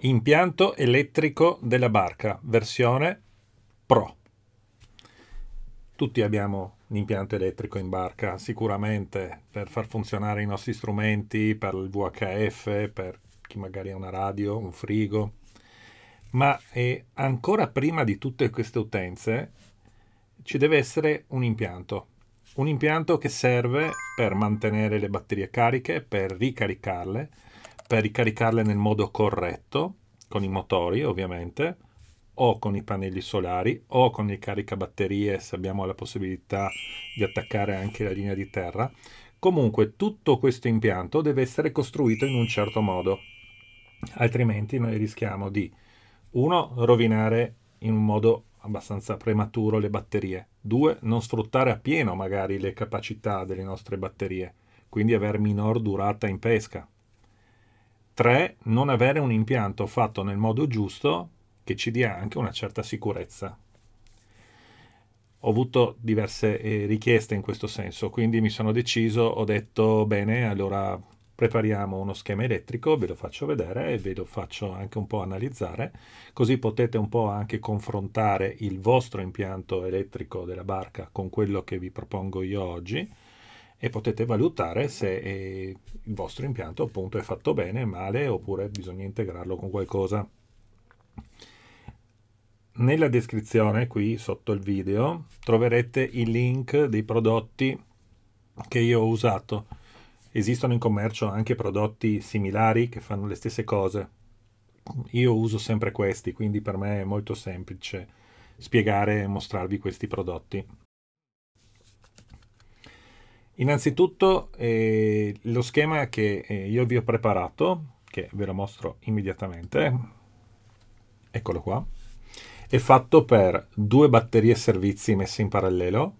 Impianto elettrico della barca, versione Pro. Tutti abbiamo l'impianto elettrico in barca, sicuramente, per far funzionare i nostri strumenti, per il VHF, per chi magari ha una radio, un frigo. Ma ancora prima di tutte queste utenze ci deve essere un impianto. Un impianto che serve per mantenere le batterie cariche, per ricaricarle, per ricaricarle nel modo corretto, con i motori ovviamente, o con i pannelli solari o con il caricabatterie se abbiamo la possibilità di attaccare anche la linea di terra. Comunque tutto questo impianto deve essere costruito in un certo modo, altrimenti noi rischiamo di, uno, rovinare in un modo abbastanza prematuro le batterie, due, non sfruttare appieno magari le capacità delle nostre batterie, quindi aver minor durata in pesca. 3. Non avere un impianto fatto nel modo giusto che ci dia anche una certa sicurezza. Ho avuto diverse eh, richieste in questo senso, quindi mi sono deciso, ho detto bene, allora prepariamo uno schema elettrico, ve lo faccio vedere e ve lo faccio anche un po' analizzare, così potete un po' anche confrontare il vostro impianto elettrico della barca con quello che vi propongo io oggi e potete valutare se eh, il vostro impianto appunto è fatto bene, male oppure bisogna integrarlo con qualcosa. Nella descrizione qui sotto il video troverete i link dei prodotti che io ho usato. Esistono in commercio anche prodotti similari che fanno le stesse cose. Io uso sempre questi, quindi per me è molto semplice spiegare e mostrarvi questi prodotti. Innanzitutto eh, lo schema che eh, io vi ho preparato, che ve lo mostro immediatamente, eccolo qua, è fatto per due batterie servizi messe in parallelo.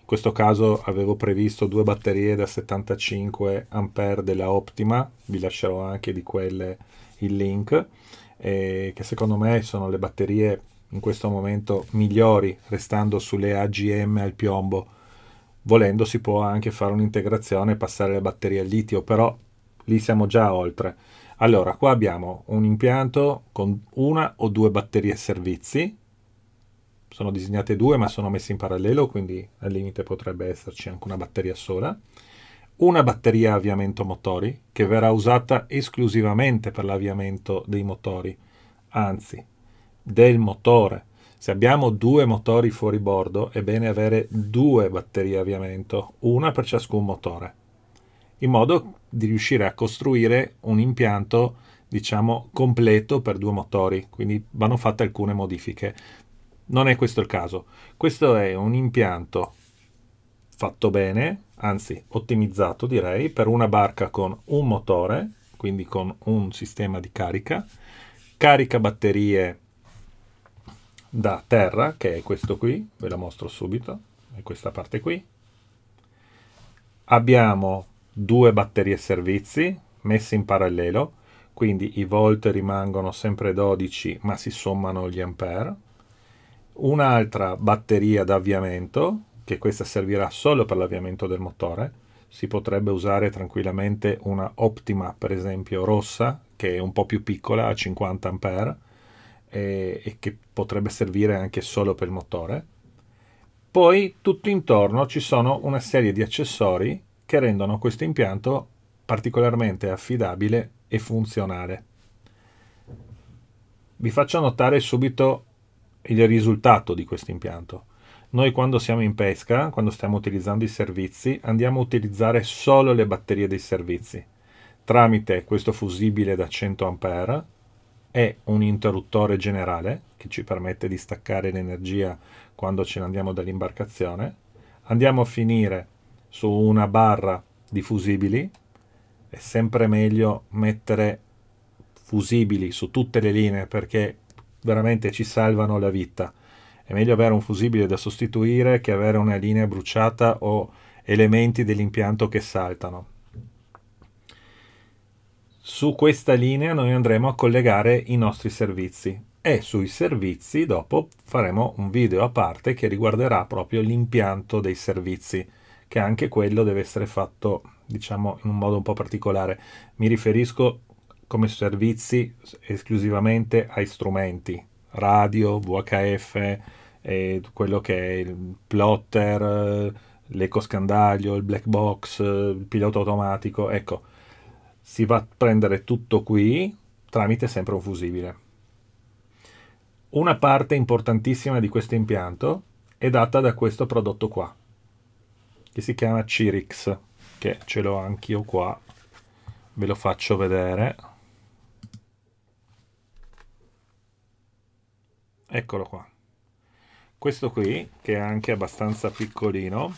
In questo caso avevo previsto due batterie da 75 A della Optima, vi lascerò anche di quelle il link, eh, che secondo me sono le batterie in questo momento migliori, restando sulle AGM al piombo volendo si può anche fare un'integrazione e passare le batterie al litio, però lì siamo già oltre. Allora, qua abbiamo un impianto con una o due batterie servizi, sono disegnate due ma sono messe in parallelo, quindi al limite potrebbe esserci anche una batteria sola, una batteria avviamento motori che verrà usata esclusivamente per l'avviamento dei motori, anzi del motore se abbiamo due motori fuori bordo è bene avere due batterie avviamento, una per ciascun motore, in modo di riuscire a costruire un impianto diciamo completo per due motori, quindi vanno fatte alcune modifiche. Non è questo il caso. Questo è un impianto fatto bene, anzi ottimizzato direi, per una barca con un motore, quindi con un sistema di carica, carica batterie da terra, che è questo qui, ve la mostro subito, è questa parte qui. Abbiamo due batterie servizi messe in parallelo, quindi i volt rimangono sempre 12 ma si sommano gli ampere. Un'altra batteria d'avviamento, che questa servirà solo per l'avviamento del motore, si potrebbe usare tranquillamente una Optima, per esempio rossa, che è un po' più piccola, a 50 ampere, e, e che potrebbe servire anche solo per il motore. Poi tutto intorno ci sono una serie di accessori che rendono questo impianto particolarmente affidabile e funzionale. Vi faccio notare subito il risultato di questo impianto. Noi quando siamo in pesca, quando stiamo utilizzando i servizi, andiamo a utilizzare solo le batterie dei servizi tramite questo fusibile da 100 ampere è un interruttore generale che ci permette di staccare l'energia quando ce ne andiamo dall'imbarcazione. Andiamo a finire su una barra di fusibili. È sempre meglio mettere fusibili su tutte le linee perché veramente ci salvano la vita. È meglio avere un fusibile da sostituire che avere una linea bruciata o elementi dell'impianto che saltano. Su questa linea noi andremo a collegare i nostri servizi e sui servizi dopo faremo un video a parte che riguarderà proprio l'impianto dei servizi, che anche quello deve essere fatto diciamo in un modo un po' particolare. Mi riferisco come servizi esclusivamente ai strumenti, radio, VHF, eh, quello che è il plotter, l'ecoscandaglio, il black box, il pilota automatico, ecco si va a prendere tutto qui tramite sempre un fusibile. Una parte importantissima di questo impianto è data da questo prodotto qua, che si chiama Cirix, che ce l'ho anch'io qua, ve lo faccio vedere. Eccolo qua. Questo qui, che è anche abbastanza piccolino,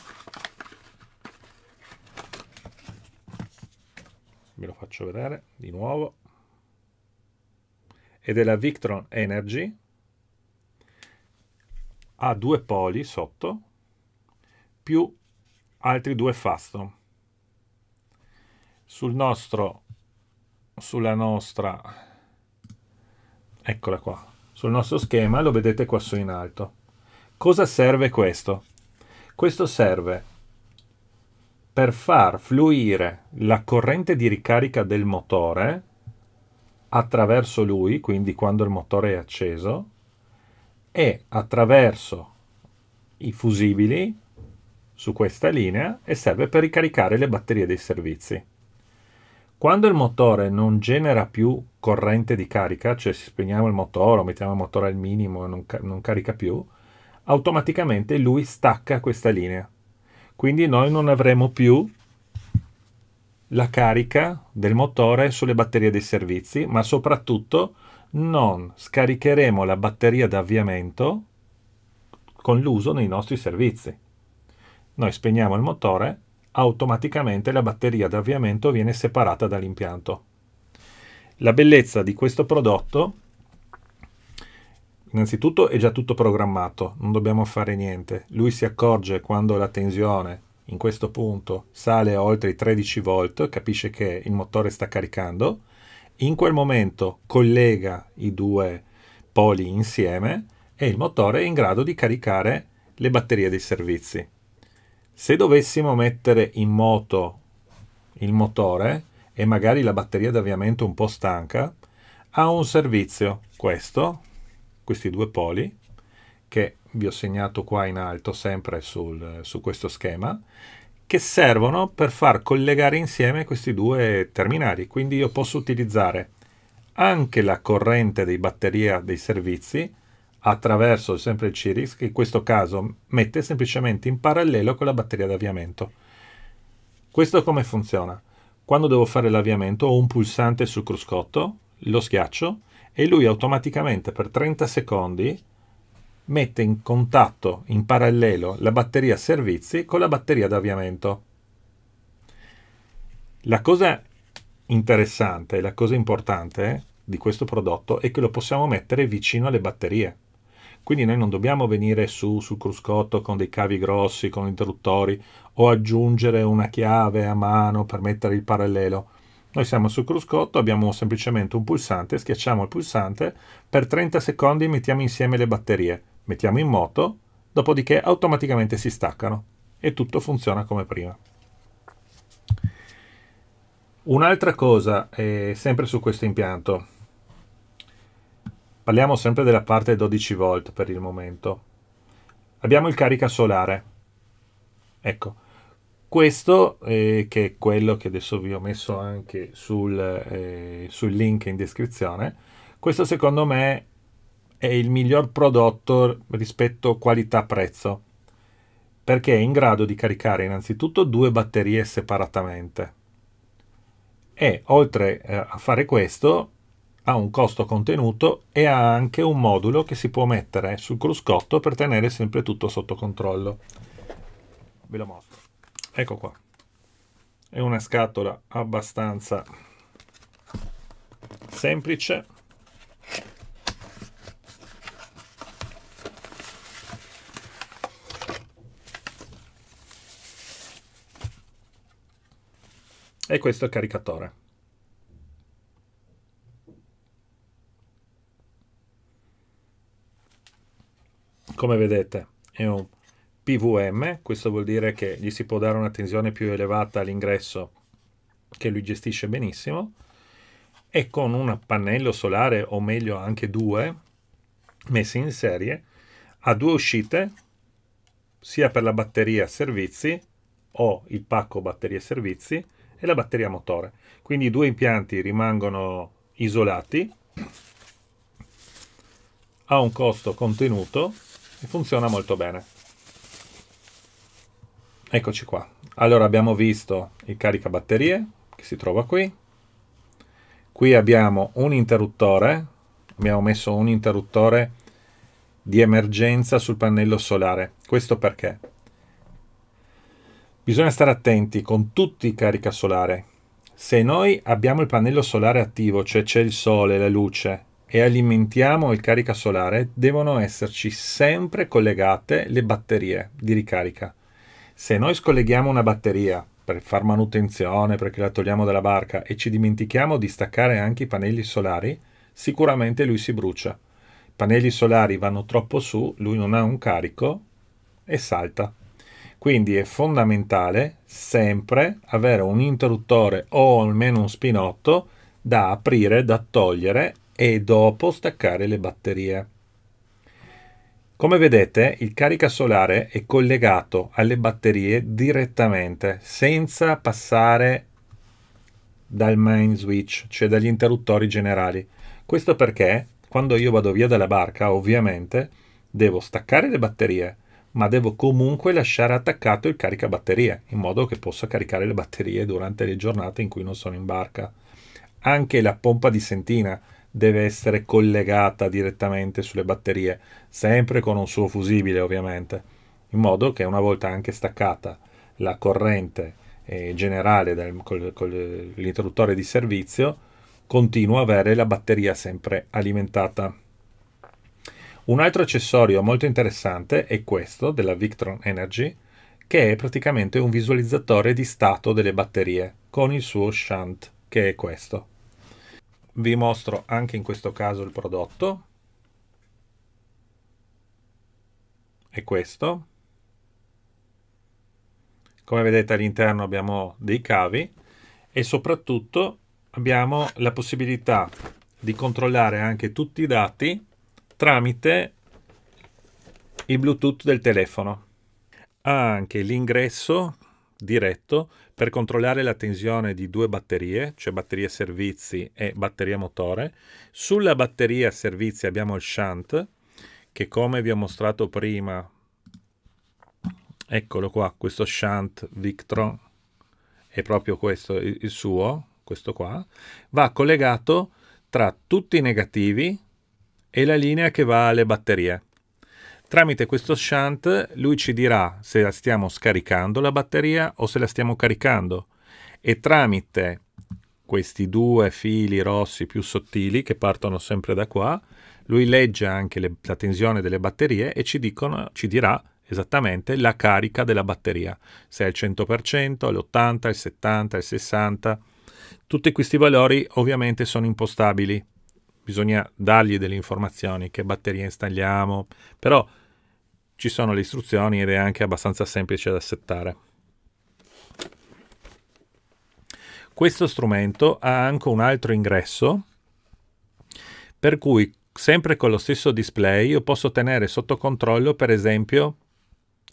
ve lo faccio vedere di nuovo, ed è la Victron Energy, ha due poli sotto, più altri due fasto. Sul nostro, sulla nostra, eccola qua, sul nostro schema lo vedete qua su in alto. Cosa serve questo? Questo serve per far fluire la corrente di ricarica del motore attraverso lui, quindi quando il motore è acceso, e attraverso i fusibili su questa linea e serve per ricaricare le batterie dei servizi. Quando il motore non genera più corrente di carica, cioè se spegniamo il motore o mettiamo il motore al minimo e non, non carica più, automaticamente lui stacca questa linea quindi noi non avremo più la carica del motore sulle batterie dei servizi, ma soprattutto non scaricheremo la batteria d'avviamento con l'uso nei nostri servizi. Noi spegniamo il motore, automaticamente la batteria d'avviamento viene separata dall'impianto. La bellezza di questo prodotto è Innanzitutto è già tutto programmato, non dobbiamo fare niente. Lui si accorge quando la tensione in questo punto sale oltre i 13 volt, capisce che il motore sta caricando, in quel momento collega i due poli insieme e il motore è in grado di caricare le batterie dei servizi. Se dovessimo mettere in moto il motore e magari la batteria d'avviamento un po' stanca, ha un servizio, questo, questi due poli che vi ho segnato qua in alto sempre sul, su questo schema che servono per far collegare insieme questi due terminali quindi io posso utilizzare anche la corrente dei batteria dei servizi attraverso sempre il CIRIX che in questo caso mette semplicemente in parallelo con la batteria d'avviamento questo come funziona? Quando devo fare l'avviamento ho un pulsante sul cruscotto, lo schiaccio e lui automaticamente per 30 secondi mette in contatto in parallelo la batteria servizi con la batteria d'avviamento. La cosa interessante, la cosa importante di questo prodotto è che lo possiamo mettere vicino alle batterie. Quindi noi non dobbiamo venire su sul cruscotto con dei cavi grossi, con interruttori o aggiungere una chiave a mano per mettere il parallelo. Noi siamo su cruscotto, abbiamo semplicemente un pulsante, schiacciamo il pulsante, per 30 secondi mettiamo insieme le batterie, mettiamo in moto, dopodiché automaticamente si staccano e tutto funziona come prima. Un'altra cosa, eh, sempre su questo impianto, parliamo sempre della parte 12 volt per il momento. Abbiamo il carica solare. Ecco, questo, eh, che è quello che adesso vi ho messo anche sul, eh, sul link in descrizione, questo secondo me è il miglior prodotto rispetto qualità-prezzo perché è in grado di caricare innanzitutto due batterie separatamente e oltre eh, a fare questo ha un costo contenuto e ha anche un modulo che si può mettere sul cruscotto per tenere sempre tutto sotto controllo. Ve lo mostro ecco qua è una scatola abbastanza semplice e questo è il caricatore come vedete è un PVM, questo vuol dire che gli si può dare un'attenzione più elevata all'ingresso che lui gestisce benissimo e con un pannello solare o meglio anche due messi in serie ha due uscite sia per la batteria servizi o il pacco batterie servizi e la batteria motore quindi i due impianti rimangono isolati ha un costo contenuto e funziona molto bene Eccoci qua. Allora abbiamo visto il caricabatterie che si trova qui. Qui abbiamo un interruttore, abbiamo messo un interruttore di emergenza sul pannello solare. Questo perché? Bisogna stare attenti con tutti i caricasolare. Se noi abbiamo il pannello solare attivo, cioè c'è il sole, la luce, e alimentiamo il caricasolare, devono esserci sempre collegate le batterie di ricarica. Se noi scolleghiamo una batteria per far manutenzione, perché la togliamo dalla barca e ci dimentichiamo di staccare anche i pannelli solari, sicuramente lui si brucia. I pannelli solari vanno troppo su, lui non ha un carico e salta. Quindi è fondamentale sempre avere un interruttore o almeno un spinotto da aprire, da togliere e dopo staccare le batterie. Come vedete il carica solare è collegato alle batterie direttamente senza passare dal main switch, cioè dagli interruttori generali. Questo perché quando io vado via dalla barca ovviamente devo staccare le batterie ma devo comunque lasciare attaccato il caricabatterie in modo che possa caricare le batterie durante le giornate in cui non sono in barca. Anche la pompa di sentina deve essere collegata direttamente sulle batterie, sempre con un suo fusibile ovviamente, in modo che una volta anche staccata la corrente eh, generale con l'interruttore di servizio, continua a avere la batteria sempre alimentata. Un altro accessorio molto interessante è questo della Victron Energy, che è praticamente un visualizzatore di stato delle batterie con il suo shunt, che è questo vi mostro anche in questo caso il prodotto è questo come vedete all'interno abbiamo dei cavi e soprattutto abbiamo la possibilità di controllare anche tutti i dati tramite il Bluetooth del telefono. Ha anche l'ingresso diretto per controllare la tensione di due batterie, cioè batteria servizi e batteria motore. Sulla batteria servizi abbiamo il shunt, che come vi ho mostrato prima, eccolo qua, questo shunt Victro, è proprio questo, il suo, questo qua, va collegato tra tutti i negativi e la linea che va alle batterie. Tramite questo shunt lui ci dirà se la stiamo scaricando la batteria o se la stiamo caricando e tramite questi due fili rossi più sottili che partono sempre da qua, lui legge anche le, la tensione delle batterie e ci, dicono, ci dirà esattamente la carica della batteria, se è al 100%, all'80, al 70, al 60. Tutti questi valori ovviamente sono impostabili, bisogna dargli delle informazioni, che batteria installiamo, però ci sono le istruzioni ed è anche abbastanza semplice da settare. Questo strumento ha anche un altro ingresso per cui sempre con lo stesso display io posso tenere sotto controllo per esempio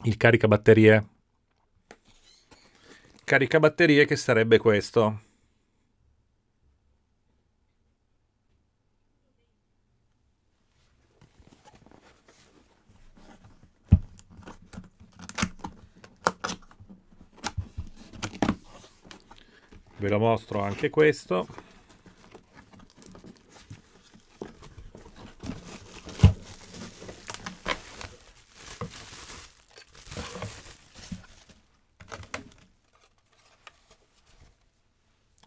il caricabatterie. Caricabatterie che sarebbe questo. ve lo mostro anche questo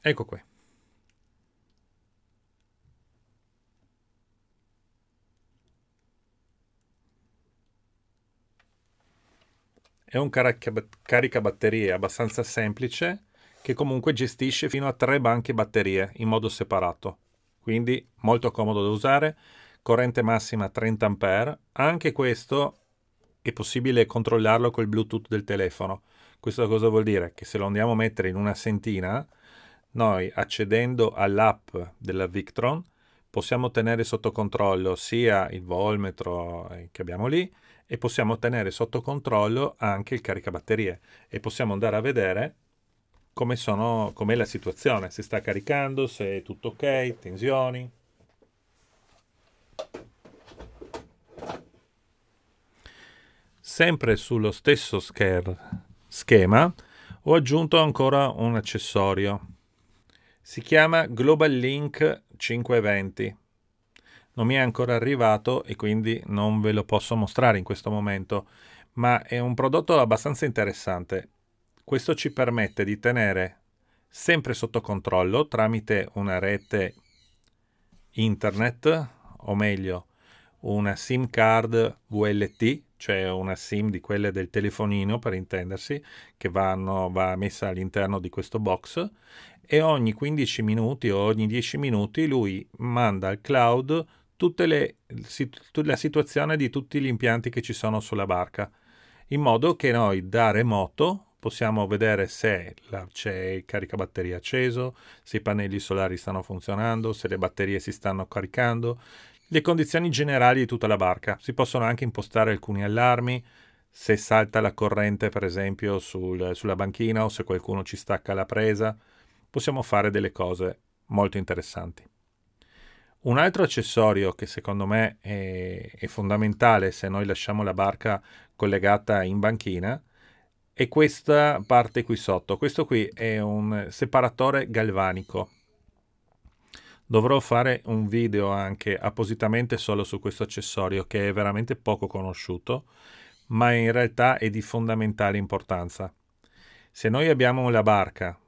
ecco qui è un caricabatterie abbastanza semplice che comunque gestisce fino a tre banche batterie in modo separato. Quindi molto comodo da usare, corrente massima 30 A, anche questo è possibile controllarlo col Bluetooth del telefono. Questo cosa vuol dire? Che se lo andiamo a mettere in una sentina, noi accedendo all'app della Victron possiamo tenere sotto controllo sia il volmetro eh, che abbiamo lì e possiamo tenere sotto controllo anche il caricabatterie e possiamo andare a vedere come sono, com'è la situazione, se sta caricando, se è tutto ok, tensioni. Sempre sullo stesso scher- schema ho aggiunto ancora un accessorio. Si chiama Global Link 520. Non mi è ancora arrivato e quindi non ve lo posso mostrare in questo momento, ma è un prodotto abbastanza interessante questo ci permette di tenere sempre sotto controllo tramite una rete internet, o meglio, una SIM card VLT, cioè una SIM di quelle del telefonino per intendersi, che vanno, va messa all'interno di questo box e ogni 15 minuti o ogni 10 minuti lui manda al cloud tutte le, la situazione di tutti gli impianti che ci sono sulla barca, in modo che noi da remoto possiamo vedere se la, c'è il caricabatterie acceso, se i pannelli solari stanno funzionando, se le batterie si stanno caricando, le condizioni generali di tutta la barca. Si possono anche impostare alcuni allarmi, se salta la corrente per esempio sul, sulla banchina o se qualcuno ci stacca la presa. Possiamo fare delle cose molto interessanti. Un altro accessorio che secondo me è, è fondamentale se noi lasciamo la barca collegata in banchina e questa parte qui sotto. Questo qui è un separatore galvanico. Dovrò fare un video anche appositamente solo su questo accessorio che è veramente poco conosciuto, ma in realtà è di fondamentale importanza. Se noi abbiamo la barca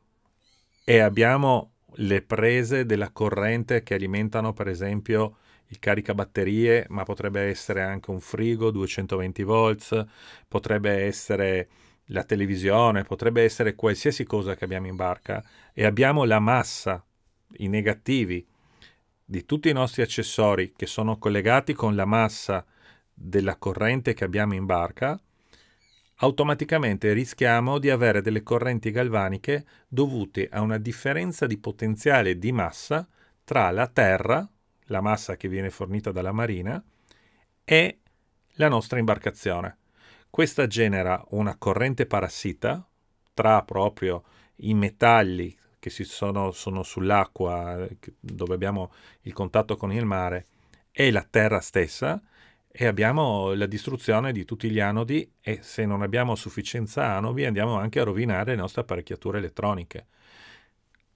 e abbiamo le prese della corrente che alimentano per esempio il caricabatterie, ma potrebbe essere anche un frigo 220 volts, potrebbe essere la televisione, potrebbe essere qualsiasi cosa che abbiamo in barca e abbiamo la massa, i negativi di tutti i nostri accessori che sono collegati con la massa della corrente che abbiamo in barca, automaticamente rischiamo di avere delle correnti galvaniche dovute a una differenza di potenziale di massa tra la Terra, la massa che viene fornita dalla marina, e la nostra imbarcazione. Questa genera una corrente parassita tra proprio i metalli che si sono, sono sull'acqua, dove abbiamo il contatto con il mare, e la terra stessa, e abbiamo la distruzione di tutti gli anodi e se non abbiamo sufficienza anodi andiamo anche a rovinare le nostre apparecchiature elettroniche.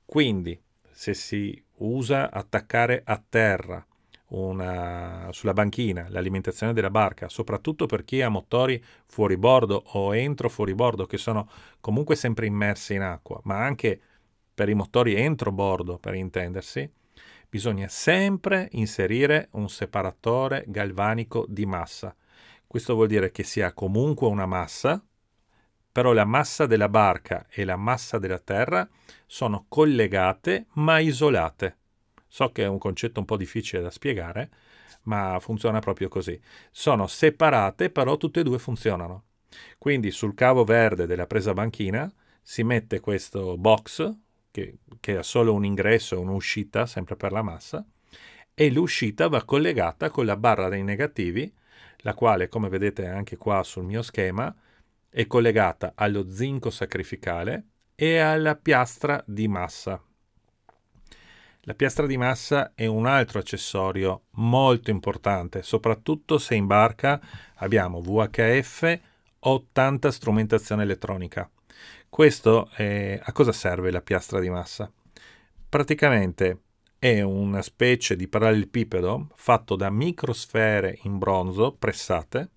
Quindi se si usa attaccare a terra una, sulla banchina, l'alimentazione della barca, soprattutto per chi ha motori fuori bordo o entro fuori bordo, che sono comunque sempre immersi in acqua, ma anche per i motori entro bordo, per intendersi, bisogna sempre inserire un separatore galvanico di massa. Questo vuol dire che si ha comunque una massa, però la massa della barca e la massa della terra sono collegate ma isolate. So che è un concetto un po' difficile da spiegare, ma funziona proprio così. Sono separate, però tutte e due funzionano. Quindi sul cavo verde della presa banchina si mette questo box, che, che ha solo un ingresso e un'uscita, sempre per la massa, e l'uscita va collegata con la barra dei negativi, la quale, come vedete anche qua sul mio schema, è collegata allo zinco sacrificale e alla piastra di massa. La piastra di massa è un altro accessorio molto importante, soprattutto se in barca abbiamo VHF o tanta strumentazione elettronica. Questo è... Eh, a cosa serve la piastra di massa? Praticamente è una specie di parallelepipedo fatto da microsfere in bronzo pressate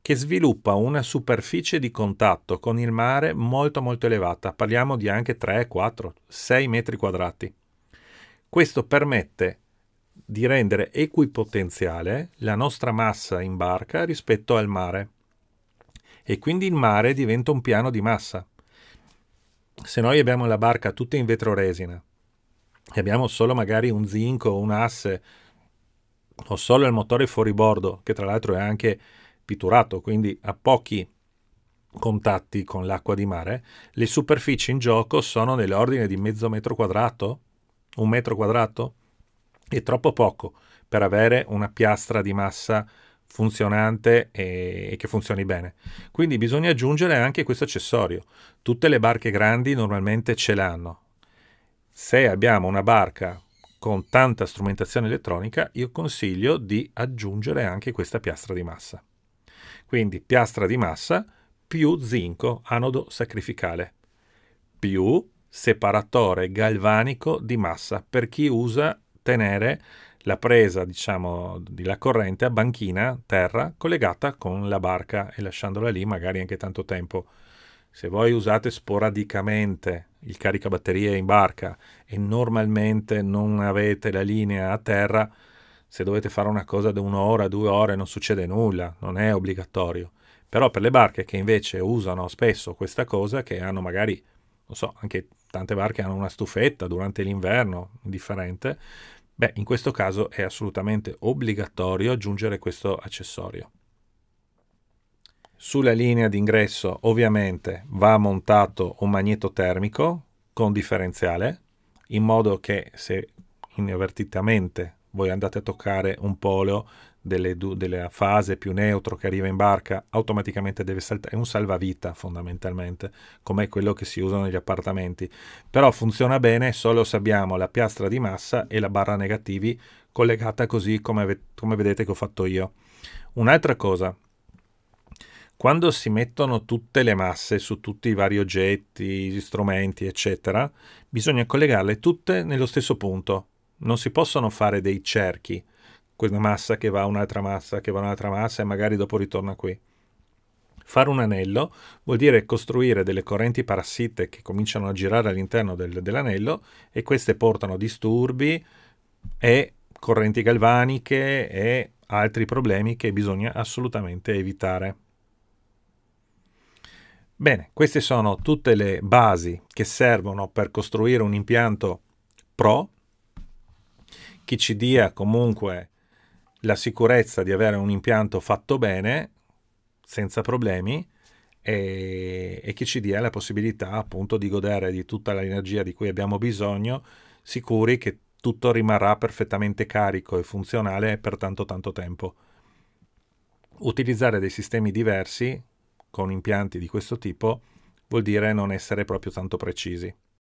che sviluppa una superficie di contatto con il mare molto molto elevata, parliamo di anche 3, 4, 6 metri quadrati. Questo permette di rendere equipotenziale la nostra massa in barca rispetto al mare e quindi il mare diventa un piano di massa. Se noi abbiamo la barca tutta in vetroresina e abbiamo solo magari un zinco o un asse o solo il motore fuori bordo, che tra l'altro è anche pitturato, quindi ha pochi contatti con l'acqua di mare, le superfici in gioco sono nell'ordine di mezzo metro quadrato un metro quadrato è troppo poco per avere una piastra di massa funzionante e, che funzioni bene. Quindi bisogna aggiungere anche questo accessorio. Tutte le barche grandi normalmente ce l'hanno. Se abbiamo una barca con tanta strumentazione elettronica, io consiglio di aggiungere anche questa piastra di massa. Quindi piastra di massa più zinco, anodo sacrificale, più separatore galvanico di massa per chi usa tenere la presa, diciamo, della corrente a banchina terra collegata con la barca e lasciandola lì magari anche tanto tempo. Se voi usate sporadicamente il caricabatterie in barca e normalmente non avete la linea a terra, se dovete fare una cosa di un'ora, due ore, non succede nulla, non è obbligatorio. Però per le barche che invece usano spesso questa cosa, che hanno magari, non so, anche tante barche hanno una stufetta durante l'inverno differente, beh, in questo caso è assolutamente obbligatorio aggiungere questo accessorio. Sulla linea d'ingresso ovviamente va montato un magneto termico con differenziale, in modo che se inavvertitamente voi andate a toccare un polo delle, della fase più neutro che arriva in barca, automaticamente deve saltare. È un salvavita fondamentalmente, come quello che si usa negli appartamenti. Però funziona bene solo se abbiamo la piastra di massa e la barra negativi collegata così come, come vedete che ho fatto io. Un'altra cosa, quando si mettono tutte le masse su tutti i vari oggetti, strumenti, eccetera, bisogna collegarle tutte nello stesso punto. Non si possono fare dei cerchi questa massa che va a un'altra massa, che va a un'altra massa e magari dopo ritorna qui. Fare un anello vuol dire costruire delle correnti parassite che cominciano a girare all'interno del, dell'anello e queste portano disturbi e correnti galvaniche e altri problemi che bisogna assolutamente evitare. Bene, queste sono tutte le basi che servono per costruire un impianto pro che ci dia comunque la sicurezza di avere un impianto fatto bene, senza problemi, e, e che ci dia la possibilità appunto di godere di tutta l'energia di cui abbiamo bisogno, sicuri che tutto rimarrà perfettamente carico e funzionale per tanto tanto tempo. Utilizzare dei sistemi diversi con impianti di questo tipo vuol dire non essere proprio tanto precisi.